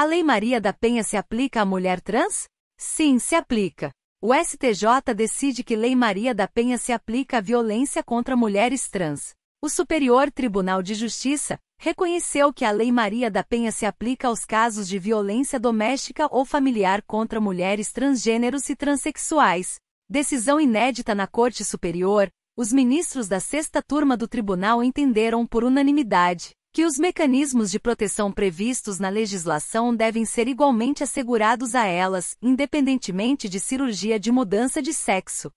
A Lei Maria da Penha se aplica à mulher trans? Sim, se aplica. O STJ decide que Lei Maria da Penha se aplica à violência contra mulheres trans. O Superior Tribunal de Justiça reconheceu que a Lei Maria da Penha se aplica aos casos de violência doméstica ou familiar contra mulheres transgêneros e transexuais. Decisão inédita na Corte Superior, os ministros da sexta turma do tribunal entenderam por unanimidade que os mecanismos de proteção previstos na legislação devem ser igualmente assegurados a elas, independentemente de cirurgia de mudança de sexo.